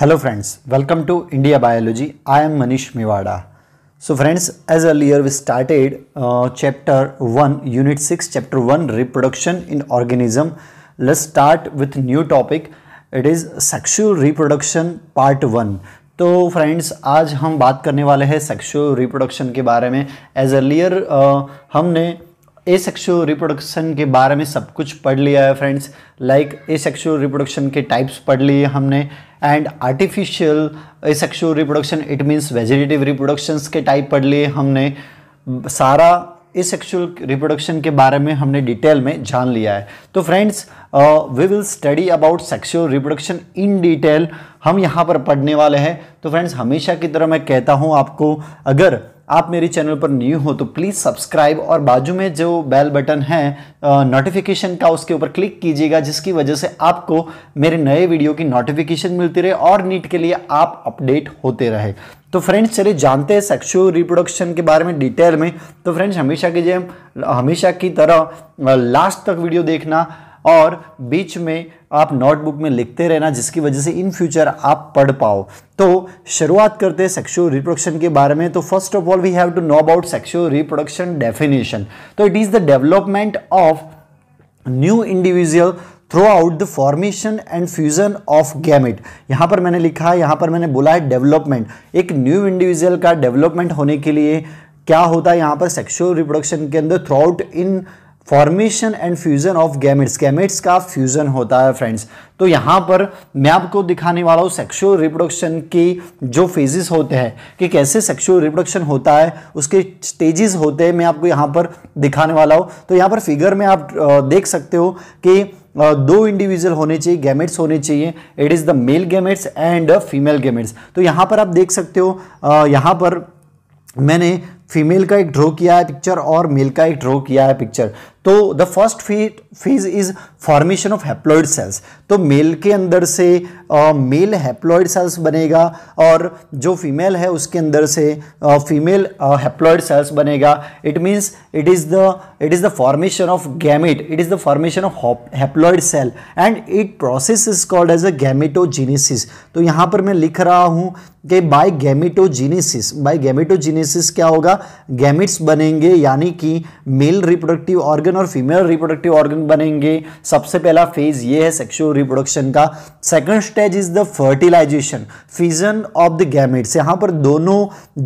hello friends welcome to India biology I am Manish Mewada so friends as are we started chapter one unit six chapter one reproduction in organism let's start with new topic it is sexual reproduction part one तो friends आज हम बात करने वाले हैं sexual reproduction के बारे में एज अ अर्लियर हमने ए सेक्शुअल रिप्रोडक्शन के बारे में सब कुछ पढ़ लिया है friends like asexual reproduction के टाइप्स पढ़ लिए हमने and artificial asexual reproduction it means vegetative reproductions के टाइप पढ़ लिए हमने सारा ए सेक्शुअल रिप्रोडक्शन के बारे में हमने डिटेल में जान लिया है तो friends we will study about sexual reproduction in detail हम यहाँ पर पढ़ने वाले हैं तो फ्रेंड्स हमेशा की तरह मैं कहता हूँ आपको अगर आप मेरे चैनल पर न्यू हो तो प्लीज़ सब्सक्राइब और बाजू में जो बेल बटन है नोटिफिकेशन का उसके ऊपर क्लिक कीजिएगा जिसकी वजह से आपको मेरे नए वीडियो की नोटिफिकेशन मिलती रहे और नीट के लिए आप अपडेट होते रहे तो फ्रेंड्स चलिए जानते हैं सेक्सुअल रिप्रोडक्शन के बारे में डिटेल में तो फ्रेंड्स हमेशा की जैम हमेशा की तरह लास्ट तक वीडियो देखना और बीच में आप नोटबुक में लिखते रहना जिसकी वजह से इन फ्यूचर आप पढ़ पाओ तो शुरुआत करते हैं सेक्शुअल रिप्रोडक्शन के बारे में तो first of all we have to know about sexual reproduction definition तो it is the development of new individual throughout the formation and fusion of gamete यहाँ पर मैंने लिखा है यहाँ पर मैंने बोला है डेवलपमेंट एक न्यू इंडिविजुअल का डेवलपमेंट होने के लिए क्या होता है यहाँ पर सेक्शुअल रिप्रोडक्शन के अंदर throughout in formation and fusion of gametes gametes का फ्यूजन होता है फ्रेंड्स तो यहाँ पर मैं आपको दिखाने वाला हूँ सेक्शुअल रिप्रोडक्शन के जो फेजेस होते हैं कि कैसे सेक्शुअल रिप्रोडक्शन होता है उसके स्टेजेस होते हैं मैं आपको यहाँ पर दिखाने वाला हूँ तो यहाँ पर फिगर में आप देख सकते हो कि दो इंडिविजुअल होने चाहिए गैमेट्स होने चाहिए it is the male gametes and female gametes तो यहाँ पर आप देख सकते हो यहाँ पर मैंने फीमेल का एक ड्रॉ किया है पिक्चर और मेल का एक ड्रॉ किया है पिक्चर तो the first phase is formation of haploid cells तो मेल के अंदर से मेल हैप्लॉइड सेल्स बनेगा और जो फीमेल है उसके अंदर से फीमेल हैप्लॉइड सेल्स बनेगा it means it is the it is the formation of gamete it is the formation of haploid cell and it process is called as a gametogenesis तो यहाँ पर मैं लिख रहा हूँ कि बाय गैमेटोजीनेसिस बाय गैमेटोजीनेसिस क्या होगा गैमिट्स बनेंगे यानी कि मेल रिप्रोडक्टिव ऑर्गन ऑर्गन और फीमेल रिप्रोडक्टिव ऑर्गन बनेंगे सबसे पहला फेज ये है सेक्सुअल रिप्रोडक्शन का second stage is the fertilization fusion of the gametes यहाँ पर दोनों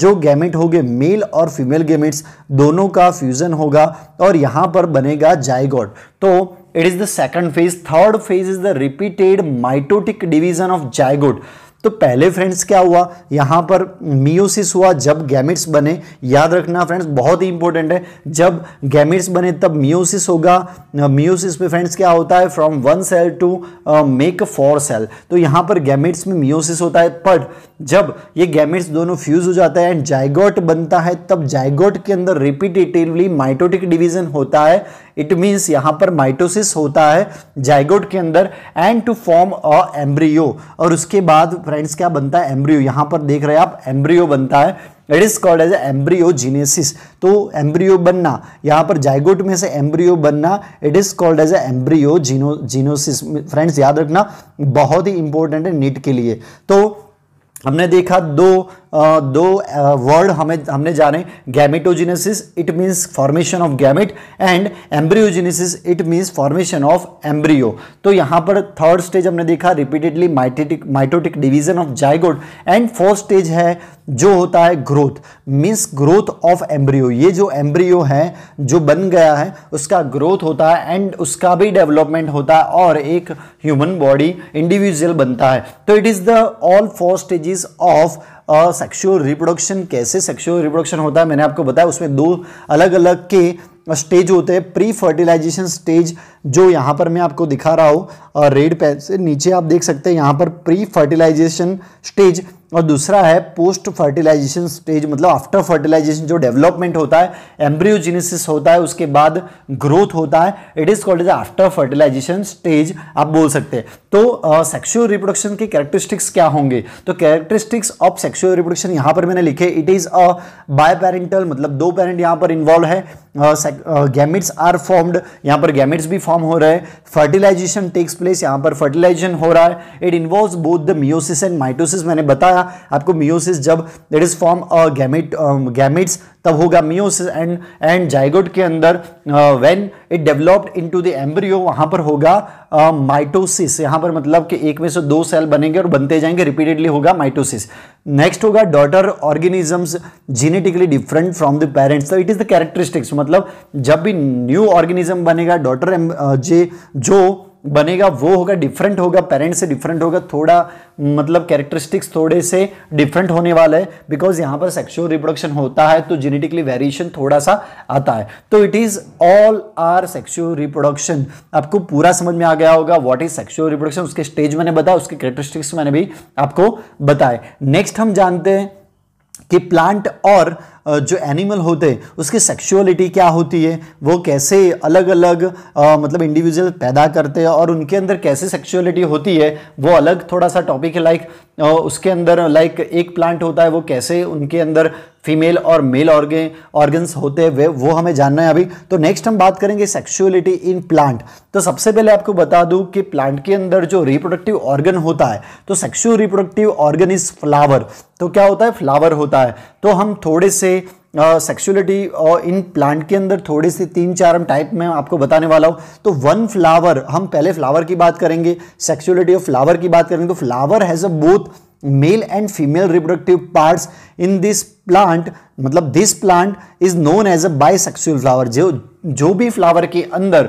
जो गैमेट हो मेल और फीमेल गैमेट्स दोनों का फ्यूजन होगा और यहाँ पर बनेगा जाइगॉट तो it is the second phase third phase is the repeated mitotic division of zygote तो पहले फ्रेंड्स क्या हुआ यहां पर मियोसिस हुआ जब गैमिट्स बने याद रखना फ्रेंड्स बहुत ही इंपॉर्टेंट है जब गैमिट्स बने तब मियोसिस होगा मियोसिस में फ्रेंड्स क्या होता है from one cell to make four cell तो यहां पर गैमिट्स में मियोसिस होता है बट जब ये गैमेट्स दोनों फ्यूज हो जाता है एंड जाइगोट बनता है तब जाइगोट के अंदर रिपीटेटिवली माइटोटिक डिवीजन होता है इट मीन्स यहाँ पर माइटोसिस होता है जाइगोट के अंदर and to form a embryo और उसके बाद फ्रेंड्स क्या बनता है एम्ब्रियो यहाँ पर देख रहे हैं आप एम्ब्रियो बनता है it is called as embryogenesis तो एम्ब्रियो बनना यहाँ पर जाइगोट में से एम्ब्रियो बनना it is called as embryo geno genesis friends याद रखना बहुत ही इंपॉर्टेंट है नीट के लिए तो हमने देखा दो दो वर्ड हमें हमने जाने gametogenesis it means formation of gamete and embryogenesis it means formation of embryo तो यहाँ पर थर्ड स्टेज हमने देखा repeatedly mitotic mitotic division of zygote and fourth stage है जो होता है growth means growth of embryo ये जो एम्ब्रियो है जो बन गया है उसका ग्रोथ होता है एंड उसका भी डेवलपमेंट होता है और एक ह्यूमन बॉडी इंडिविजुअल बनता है तो it is the all four stages of sexual reproduction कैसे सेक्शुअल रिप्रोडक्शन होता है मैंने आपको बताया उसमें दो अलग अलग के स्टेज होते हैं प्री फर्टिलाइजेशन स्टेज जो यहाँ पर मैं आपको दिखा रहा हूँ रेड पैन से नीचे आप देख सकते हैं यहाँ पर प्री फर्टिलाइजेशन स्टेज और दूसरा है पोस्ट फर्टिलाइजेशन स्टेज मतलब आफ्टर फर्टिलाइजेशन जो डेवलपमेंट होता है एम्ब्रियोजेनेसिस होता है उसके बाद ग्रोथ होता है it is called as after fertilization stage आप बोल सकते हैं तो सेक्शुअल रिप्रोडक्शन के कैरेक्टरिस्टिक्स क्या होंगे तो कैरेक्टरिस्टिक्स ऑफ सेक्शुअल रिप्रोडक्शन यहाँ पर मैंने लिखे it is a biparental मतलब दो पेरेंट यहाँ पर इन्वॉल्व है गैमिट्स आर फॉर्म्ड यहाँ पर गैमिट्स भी फॉर्म हो रहे हैं फर्टिलाइजेशन टेक्स प्लेस यहाँ पर फर्टिलाइजेशन हो रहा है it involve both the meiosis and mitosis मैंने बताया आपको मियोसिस जब it is form gamete gametes तब होगा मियोसिस एंड एंड जाइगोट के अंदर when it developed into the embryo वहां पर होगा माइटोसिस uh, यहाँ पर मतलब कि एक में से दो सेल बनेंगे और बनते जाएंगे रिपीटेडली होगा माइटोसिस नेक्स्ट होगा daughter organisms genetically different from the parents तो इट इज़ द कैरेक्टरिस्टिक्स मतलब जब भी न्यू ऑर्गेनिज्म बनेगा डॉटर uh, जे जो बनेगा वो होगा डिफरेंट होगा पेरेंट्स से डिफरेंट होगा थोड़ा मतलब कैरेक्टरिस्टिक्स थोड़े से डिफरेंट होने वाला है बिकॉज यहाँ पर सेक्सुअल रिप्रोडक्शन होता है तो जेनेटिकली वेरिएशन थोड़ा सा आता है तो it is all are sexual reproduction आपको पूरा समझ में आ गया होगा व्हाट इज सेक्सुअल रिप्रोडक्शन उसके स्टेज मैंने बताया उसके कैरेक्टरिस्टिक्स मैंने भी आपको बताए नेक्स्ट हम जानते हैं कि प्लांट और जो एनिमल होते हैं उसकी सेक्सुअलिटी क्या होती है वो कैसे अलग अलग आ, मतलब इंडिविजुअल पैदा करते हैं और उनके अंदर कैसे सेक्सुअलिटी होती है वो अलग थोड़ा सा टॉपिक है लाइक उसके अंदर लाइक एक प्लांट होता है वो कैसे उनके अंदर फीमेल और मेल ऑर्गे ऑर्गन्स होते हैं वे वो हमें जानना है अभी तो नेक्स्ट हम बात करेंगे सेक्सुअलिटी इन प्लांट तो सबसे पहले आपको बता दूं कि प्लांट के अंदर जो रिप्रोडक्टिव ऑर्गन होता है तो sexual reproductive organ is flower तो क्या होता है फ्लावर होता है तो हम थोड़े से सेक्सुअलिटी और इन प्लांट के अंदर थोड़े से तीन चार हम टाइप में आपको बताने वाला हूँ तो वन फ्लावर हम पहले फ्लावर की बात करेंगे सेक्सुअलिटी ऑफ फ्लावर की बात करेंगे तो flower has a both male and female reproductive parts in this plant मतलब this plant is known as a bisexual flower जो जो भी फ्लावर के अंदर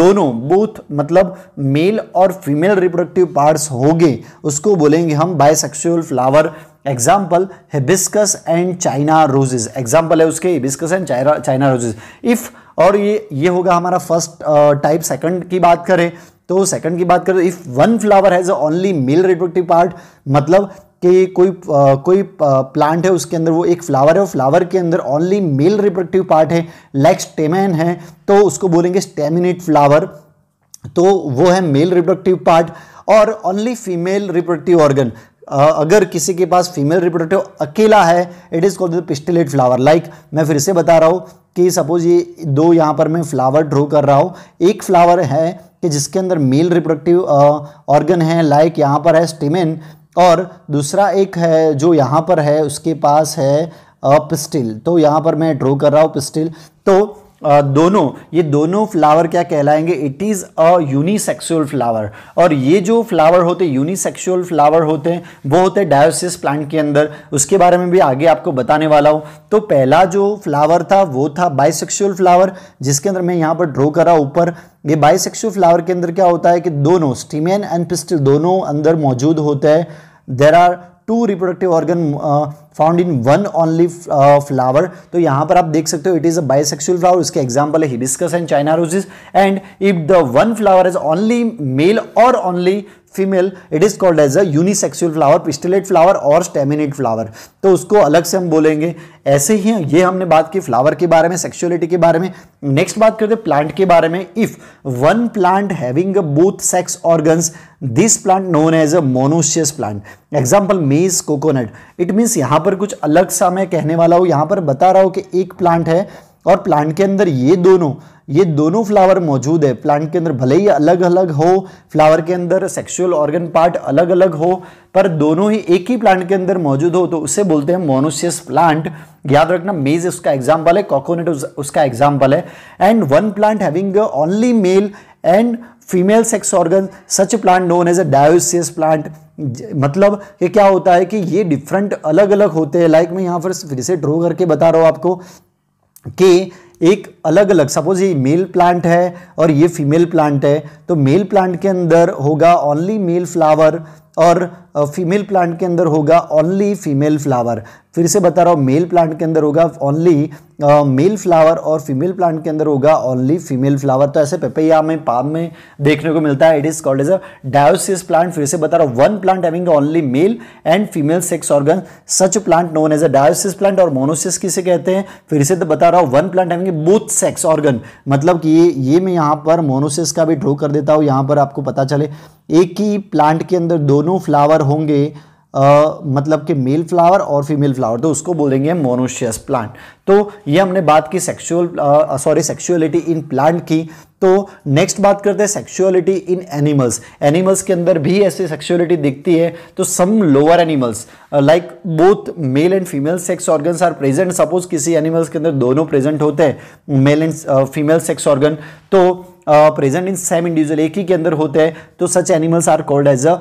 दोनों बूथ मतलब मेल और फीमेल रिप्रोडक्टिव पार्ट्स होंगे उसको बोलेंगे हम bisexual flower example hibiscus and China roses example है उसके hibiscus and China China roses if और ये ये होगा हमारा फर्स्ट टाइप सेकंड की बात करें तो सेकंड की बात करें if one flower has only male reproductive part मतलब कि कोई आ, uh, कोई प्लांट uh, है उसके अंदर वो एक फ्लावर है और फ्लावर के अंदर ओनली मेल रिप्रोडक्टिव पार्ट है लाइक स्टेमैन है तो उसको बोलेंगे स्टेमिनेट फ्लावर तो वो है मेल रिप्रोडक्टिव पार्ट और ओनली फीमेल रिप्रोडक्टिव ऑर्गन अगर किसी के पास फीमेल रिप्रोडक्टिव अकेला है it is called the pistillate flower like मैं फिर से बता रहा हूँ कि सपोज ये दो यहाँ पर मैं फ्लावर ड्रो कर रहा हूँ एक फ्लावर है कि जिसके अंदर मेल रिप्रोडक्टिव ऑर्गन है लाइक यहाँ पर है स्टिमेन और दूसरा एक है जो यहाँ पर है उसके पास है पिस्टिल तो यहाँ पर मैं ड्रो कर रहा हूँ पिस्टिल तो दोनों ये दोनों फ्लावर क्या कहलाएंगे it is a unisexual flower और ये जो फ्लावर होते यूनिसेक्सुअल फ्लावर होते हैं वो होते हैं डायोसिस प्लांट के अंदर उसके बारे में भी आगे आपको बताने वाला हूँ तो पहला जो फ्लावर था वो था बाइसेक्सुअल फ्लावर जिसके अंदर मैं यहाँ पर ड्रॉ करा ऊपर ये बाइसेक्सुअल फ्लावर के अंदर क्या होता है कि दोनों स्टीमेन एंड पिस्टल दोनों अंदर मौजूद होते हैं there are two reproductive organ found in one only flower तो यहां पर आप देख सकते हो it is a bisexual flower उसके एग्जाम्पल है and and if the one flower is only male और only female it is called as a unisexual flower pistillate flower और स्टेमिनेट फ्लावर तो उसको अलग से हम बोलेंगे ऐसे ही ये हमने बात की फ्लावर के बारे में सेक्सुअलिटी के बारे में नेक्स्ट बात करते हैं प्लांट के बारे में if one plant having both sex organs this plant known as a monoecious plant example maize coconut it means यहाँ पर कुछ अलग सा मैं कहने वाला हूँ यहाँ पर बता रहा हूँ कि एक प्लांट है और प्लांट के अंदर ये दोनों ये दोनों फ्लावर मौजूद है प्लांट के अंदर भले ही अलग अलग हो फ्लावर के अंदर सेक्सुअल ऑर्गन पार्ट अलग अलग हो पर दोनों ही एक ही प्लांट के अंदर मौजूद हो तो उसे बोलते हैं मोनोसियस प्लांट याद रखना मेज उसका एग्जाम्पल है कॉकोनट उसका एग्जाम्पल है and one plant having only male and female sex organ such plant known as a dioecious plant मतलब ये क्या होता है कि ये डिफरेंट अलग अलग होते हैं लाइक मैं यहाँ पर फिर से ड्रो करके बता रहा हूँ आपको कि एक अलग अलग सपोज ये मेल प्लांट है और ये फीमेल प्लांट है तो मेल प्लांट के अंदर होगा ओनली मेल फ्लावर और फीमेल प्लांट के अंदर होगा ओनली फीमेल फ्लावर फिर से बता रहा हूँ मेल प्लांट के अंदर होगा ओनली मेल फ्लावर और फीमेल प्लांट के अंदर होगा ओनली फीमेल फ्लावर तो ऐसे पेपैया में पाम में देखने को मिलता है it is called as a dioecious plant फिर से बता रहा हूँ one plant having only male and female sex organ such plant known as a dioecious plant और मोनोसिस किसे कहते हैं फिर से तो बता रहा हूँ one plant having both sex organ मतलब कि ये ये मैं यहाँ पर मोनोसिस का भी ड्रॉ कर देता हूँ यहाँ पर आपको पता चले एक ही प्लांट के अंदर दोनों फ्लावर होंगे Uh, मतलब कि मेल फ्लावर और फीमेल फ्लावर तो उसको बोलेंगे मोनोशियस प्लांट तो ये हमने बात की sexual sorry sexuality in plant की तो नेक्स्ट बात करते हैं सेक्सुअलिटी इन एनिमल्स एनिमल्स के अंदर भी ऐसी सेक्सुअलिटी दिखती है तो some lower animals like both male and female sex organs are present suppose किसी एनिमल्स के अंदर दोनों प्रेजेंट होते हैं male and female sex organ तो प्रेजेंट इन सेम इंडिविजुअल एक ही के अंदर होते हैं तो such animals are called as a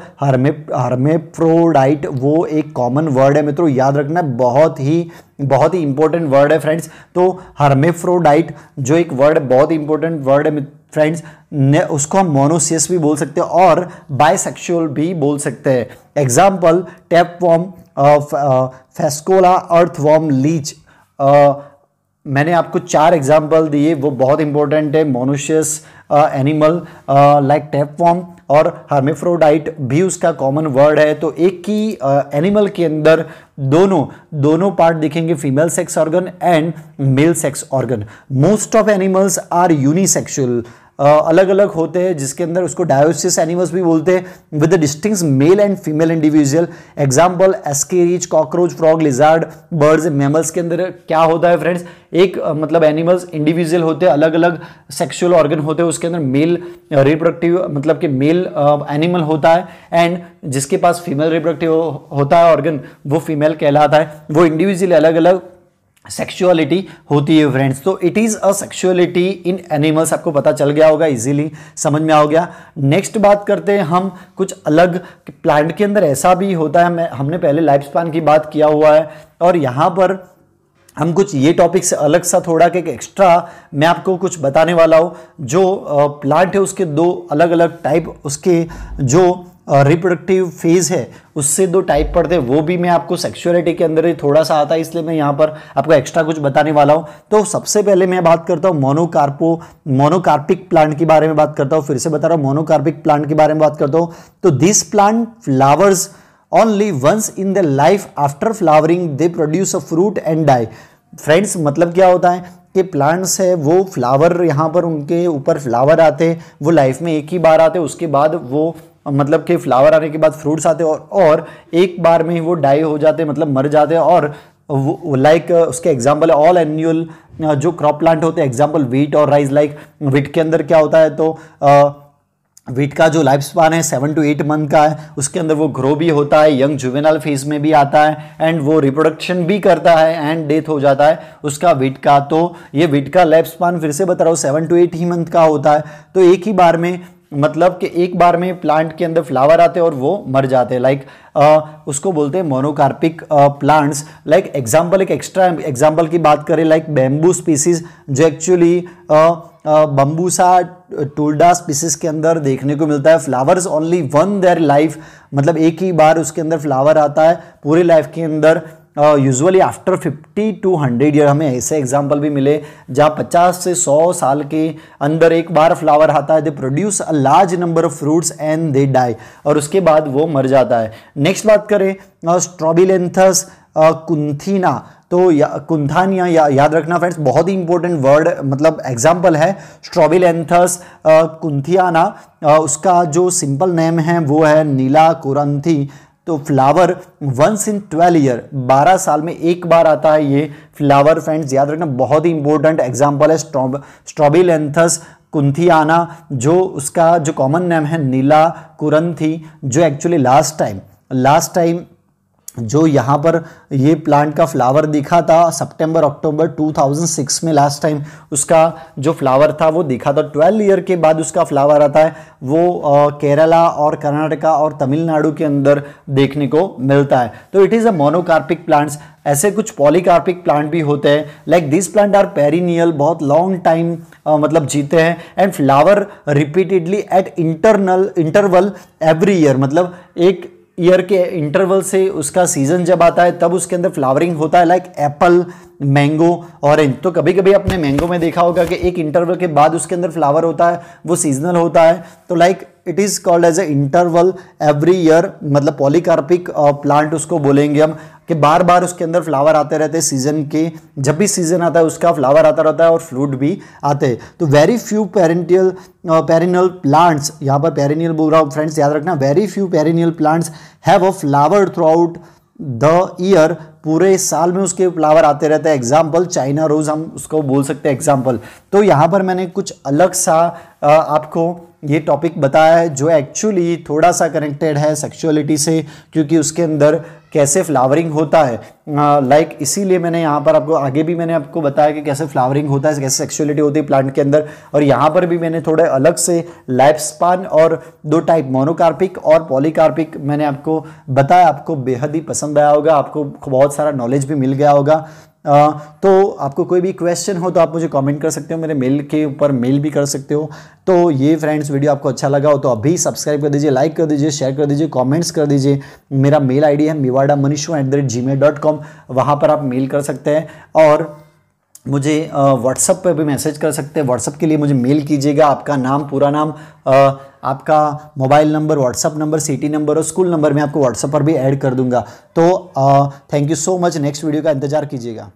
वो एक कॉमन वर्ड है मित्रों याद रखना बहुत ही बहुत ही इंपॉर्टेंट वर्ड है फ्रेंड्स तो हर्मेफ्रोडाइट जो एक वर्ड है बहुत इंपॉर्टेंट वर्ड है फ्रेंड्स ने उसको हम मोनोसियस भी बोल सकते हैं और बायसेक्सुअल भी बोल सकते हैं example tapeworm Fasciola earth earthworm leech मैंने आपको चार एग्जाम्पल दिए वो बहुत इंपॉर्टेंट है मोनुशियस एनिमल लाइक टेपफॉर्म और हार्मेफ्रोडाइट भी उसका कॉमन वर्ड है तो एक ही एनिमल uh, के अंदर दोनों दोनों पार्ट दिखेंगे female sex organ and male sex organ most of animals are unisexual अलग अलग होते हैं जिसके अंदर उसको डायोसिस एनिमल्स भी बोलते हैं with the distinct male and female individual example Ascaris cockroach frog lizard birds mammals के अंदर क्या होता है फ्रेंड्स एक मतलब एनिमल्स इंडिविजुअल होते हैं अलग अलग सेक्सुअल ऑर्गन होते हैं उसके अंदर मेल रिप्रोडक्टिव मतलब कि मेल एनिमल होता है एंड जिसके पास फीमेल रिप्रोडक्टिव होता है ऑर्गन वो फीमेल कहलाता है वो इंडिविजुअल अलग अलग सेक्सुअलिटी होती है फ्रेंड्स तो it is a sexuality in animals आपको पता चल गया होगा इजीली समझ में आ गया नेक्स्ट बात करते हैं हम कुछ अलग प्लांट के अंदर ऐसा भी होता है हमने पहले लाइफ स्पान की बात किया हुआ है और यहाँ पर हम कुछ ये टॉपिक से अलग सा थोड़ा कि एक्स्ट्रा मैं आपको कुछ बताने वाला हूँ जो प्लांट है उसके दो अलग अलग टाइप उसके जो रिप्रोडक्टिव फेज़ है उससे दो टाइप पढ़ते हैं वो भी मैं आपको सेक्सुअलिटी के अंदर ही थोड़ा सा आता है इसलिए मैं यहाँ पर आपको एक्स्ट्रा कुछ बताने वाला हूँ तो सबसे पहले मैं बात करता हूँ मोनोकार्पो मोनोकार्पिक प्लांट के बारे में बात करता हूँ फिर से बता रहा हूँ मोनोकार्पिक प्लांट के बारे में बात करता हूँ तो this plant flowers only once in the life after flowering they produce a fruit and die friends मतलब क्या होता है के प्लांट्स है वो फ्लावर यहाँ पर उनके ऊपर फ्लावर आते हैं वो लाइफ में एक ही बार आते उसके बाद वो मतलब कि फ्लावर आने के बाद फ्रूट्स आते और और एक बार में ही वो डाई हो जाते मतलब मर जाते और लाइक उसके एग्जाम्पल है ऑल एनुअल जो क्रॉप प्लांट होते हैं एग्जाम्पल वीट और राइस लाइक वीट के अंदर क्या होता है तो आ, वीट का जो लाइफ स्पान है सेवन टू एट मंथ का है उसके अंदर वो ग्रो भी होता है यंग जुवेनल फेज में भी आता है एंड वो रिप्रोडक्शन भी करता है एंड डेथ हो जाता है उसका वीट का तो ये वीट का लाइफ स्पान फिर से बता रहा हूँ सेवन टू एट ही मंथ का होता है तो एक ही बार में मतलब कि एक बार में प्लांट के अंदर फ्लावर आते हैं और वो मर जाते हैं लाइक उसको बोलते हैं मोनोकार्पिक प्लांट्स लाइक एग्जाम्पल एक एक्स्ट्रा एग्जाम्पल की बात करें लाइक बेम्बू स्पीसीज जो एक्चुअली बम्बूसा टोल्डा स्पीसीज के अंदर देखने को मिलता है flowers only one their life मतलब एक ही बार उसके अंदर फ्लावर आता है पूरे लाइफ के अंदर यूजुअली आफ्टर 50 टू 100 ईयर हमें ऐसे एग्जाम्पल भी मिले जहाँ 50 से 100 साल के अंदर एक बार फ्लावर आता है they produce a large number of fruits and they die और उसके बाद वो मर जाता है नेक्स्ट बात करें स्ट्रॉबिलेंथस कुंथीना तो या, कुंथानिया या, याद रखना फ्रेंड्स बहुत ही इंपॉर्टेंट वर्ड मतलब एग्जाम्पल है स्ट्रॉबिलेंथस कुंथियाना उसका जो सिंपल नेम है वो है नीला कुरंथी तो flower once in twelve year बारह साल में एक बार आता है ये फ्लावर फ्रेंड्स याद रखना बहुत ही इंपॉर्टेंट एग्जाम्पल है स्ट्रॉबेरी लेंथस कुंथियाना जो उसका जो कॉमन नेम है नीला कुरंथी जो actually last time last time जो यहाँ पर ये प्लांट का फ्लावर दिखा था सितंबर अक्टूबर 2006 में लास्ट टाइम उसका जो फ्लावर था वो दिखा था 12 ईयर के बाद उसका फ्लावर आता है वो आ, केरला और कर्नाटका और तमिलनाडु के अंदर देखने को मिलता है तो it is a monocarpic plants ऐसे कुछ पॉलीकार्पिक प्लांट भी होते हैं like this plant are perennial बहुत लॉन्ग टाइम मतलब जीते हैं and flower repeatedly at internal interval every year मतलब एक ईयर के इंटरवल से उसका सीज़न जब आता है तब उसके अंदर फ्लावरिंग होता है लाइक एप्पल मैंगो ऑरेंज तो कभी कभी आपने मैंगो में देखा होगा कि एक इंटरवल के बाद उसके अंदर फ्लावर होता है वो सीजनल होता है तो like it is called as a interval every year मतलब पॉलीकार्पिक प्लांट uh, उसको बोलेंगे हम कि बार बार उसके अंदर फ्लावर आते रहते हैं सीजन के जब भी सीजन आता है उसका फ्लावर आता रहता है और फ्रूट भी आते हैं तो very few perennial perennial plants यहाँ पर पेरिनियल बोल रहा हूँ फ्रेंड्स याद रखना very few perennial plants have a flower throughout the year पूरे साल में उसके फ्लावर आते रहते हैं एग्जाम्पल चाइना रोज़ हम उसको बोल सकते हैं एग्जाम्पल तो यहाँ पर मैंने कुछ अलग सा आपको ये टॉपिक बताया है जो एक्चुअली थोड़ा सा कनेक्टेड है सेक्सुअलिटी से क्योंकि उसके अंदर कैसे फ्लावरिंग होता है लाइक like इसीलिए मैंने यहाँ पर आपको आगे भी मैंने आपको बताया कि कैसे फ्लावरिंग होता है कैसे सेक्सुअलिटी होती है प्लांट के अंदर और यहाँ पर भी मैंने थोड़े अलग से लाइफ स्पान और दो टाइप मोनोकार्पिक और पॉलीकार्पिक मैंने आपको बताया आपको बेहद ही पसंद आया होगा आपको बहुत सारा नॉलेज भी मिल गया होगा तो आपको कोई भी क्वेश्चन हो तो आप मुझे कमेंट कर सकते हो मेरे मेल के ऊपर मेल भी कर सकते हो तो ये फ्रेंड्स वीडियो आपको अच्छा लगा हो तो अभी सब्सक्राइब कर दीजिए लाइक कर दीजिए शेयर कर दीजिए कमेंट्स कर दीजिए मेरा मेल आईडी है मिवाडा मनीषो at the rate Gmail dot com वहाँ पर आप मेल कर सकते हैं और मुझे व्हाट्सअप पर भी मैसेज कर सकते हैं व्हाट्सअप के लिए मुझे मेल कीजिएगा आपका नाम पूरा नाम आ, आपका mobile number WhatsApp number city number और स्कूल नंबर मैं आपको व्हाट्सअप पर भी ऐड कर दूंगा तो thank you so much next video का इंतज़ार कीजिएगा